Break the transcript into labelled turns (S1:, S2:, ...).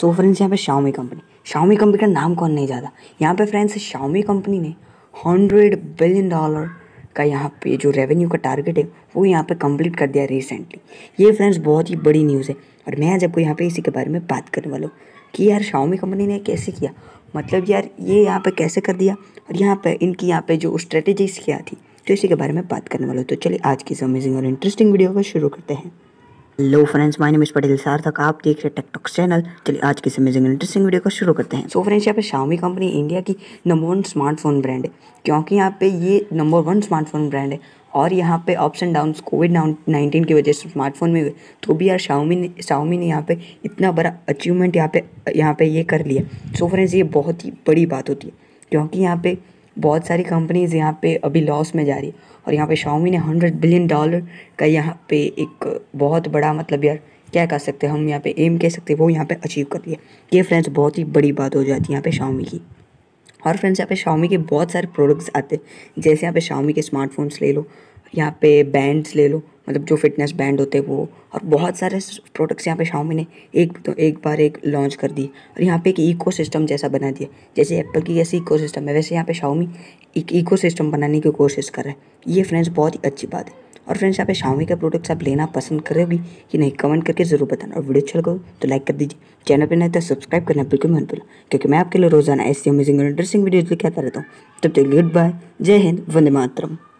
S1: सो friends यहाँ पे Xiaomi company Xiaomi company का नाम कौन नहीं जाता यहाँ पे फ्रेंड्स शाओमी कंपनी ने हंड्रेड बिलियन डॉलर का यहाँ पे जो रेवेन्यू का टारगेट है वो यहाँ पे कंप्लीट कर दिया रिसेंटली ये फ्रेंड्स बहुत ही बड़ी न्यूज़ है और मैं आज आपको यहाँ पे इसी के बारे में बात करने वाला हूँ कि यार शाओमी कंपनी ने कैसे किया मतलब यार ये यहाँ पे कैसे कर दिया और यहाँ पे इनकी यहाँ पे जो स्ट्रेटेजीज क्या थी तो इसी के बारे में बात करने वाला हूँ तो चलिए आज की इस अमेजिंग और इंटरेस्टिंग वीडियो को शुरू करते हैं हेलो फ्रेंड्स माय नेम इस पटेल सार्थक आप देख रहे हैं टेकटॉक चैनल चलिए आज की अमेजिंग इंटरेस्टिंग वीडियो को शुरू करते हैं सो फ्रेंड्स यहाँ पे शाओमी कंपनी इंडिया की नंबर वन स्मार्टफोन ब्रांड है क्योंकि यहाँ पे ये नंबर वन स्मार्टफोन ब्रांड है और यहाँ पे ups and down covid nineteen की वजह से स्मार्टफोन में हुए तो भी यार शाओमी ने शाओमी ने यहाँ पे इतना बड़ा अचीवमेंट यहाँ पे यहाँ पे ये कर लिया सो फ्रेंड्स ये बहुत ही बड़ी बात होती है क्योंकि यहाँ पे बहुत सारी कंपनीज़ यहाँ पे अभी लॉस में जा रही और यहाँ पे शाओमी ने हंड्रेड बिलियन डॉलर का यहाँ पे एक बहुत बड़ा मतलब यार क्या कह सकते हैं हम यहाँ पे एम कह सकते हैं वो यहाँ पे अचीव कर लिया ये फ्रेंड्स बहुत ही बड़ी बात हो जाती है यहाँ पे शाओमी की और फ्रेंड्स यहाँ पे शाओमी के बहुत सारे प्रोडक्ट्स आते हैं जैसे यहाँ पे शाओमी के स्मार्टफोन्स ले लो यहाँ पे बैंड्स ले लो मतलब जो फिटनेस बैंड होते हैं वो और बहुत सारे प्रोडक्ट्स यहाँ पे शाओमी ने एक तो एक बार एक लॉन्च कर दी और यहाँ पे एक सिस्टम जैसा बना दिया जैसे एप्पल की ऐसी सिस्टम है वैसे यहाँ पे शाओमी एक सिस्टम बनाने की कोशिश कर रहा है ये फ्रेंड्स बहुत ही अच्छी बात है और फ्रेंड्स यहाँ पे शाओमी का प्रोडक्ट्स आप लेना पसंद करोगी कि नहीं कमेंट करके ज़रूर बताना और वीडियो अच्छा लगा तो लाइक कर दीजिए चैनल पर नहीं तो सब्सक्राइब करना बिल्कुल मन बोला क्योंकि मैं आपके लिए रोज़ाना ऐसी अमेजिंग और इंटरेस्टिंग वीडियोज लेके आता रहता हूँ तब तक गुड बाय जय हिंद वंदे मातरम